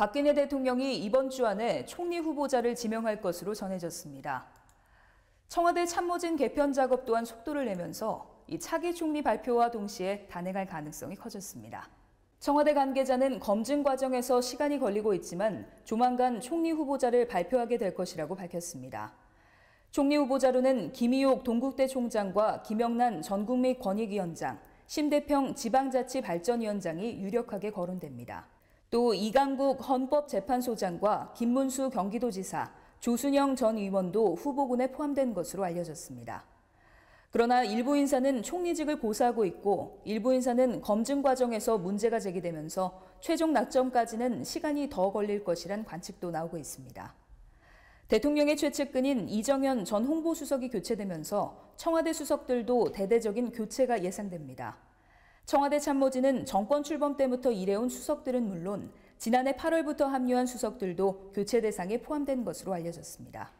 박근혜 대통령이 이번 주 안에 총리 후보자를 지명할 것으로 전해졌습니다. 청와대 참모진 개편 작업 또한 속도를 내면서 이 차기 총리 발표와 동시에 단행할 가능성이 커졌습니다. 청와대 관계자는 검증 과정에서 시간이 걸리고 있지만 조만간 총리 후보자를 발표하게 될 것이라고 밝혔습니다. 총리 후보자로는 김희옥 동국대 총장과 김영란 전국민 권익위원장, 심대평 지방자치발전위원장이 유력하게 거론됩니다. 또 이강국 헌법재판소장과 김문수 경기도지사, 조순영 전 의원도 후보군에 포함된 것으로 알려졌습니다. 그러나 일부 인사는 총리직을 고사하고 있고 일부 인사는 검증 과정에서 문제가 제기되면서 최종 낙점까지는 시간이 더 걸릴 것이란 관측도 나오고 있습니다. 대통령의 최측근인 이정현 전 홍보수석이 교체되면서 청와대 수석들도 대대적인 교체가 예상됩니다. 청와대 참모진은 정권 출범 때부터 일해온 수석들은 물론 지난해 8월부터 합류한 수석들도 교체 대상에 포함된 것으로 알려졌습니다.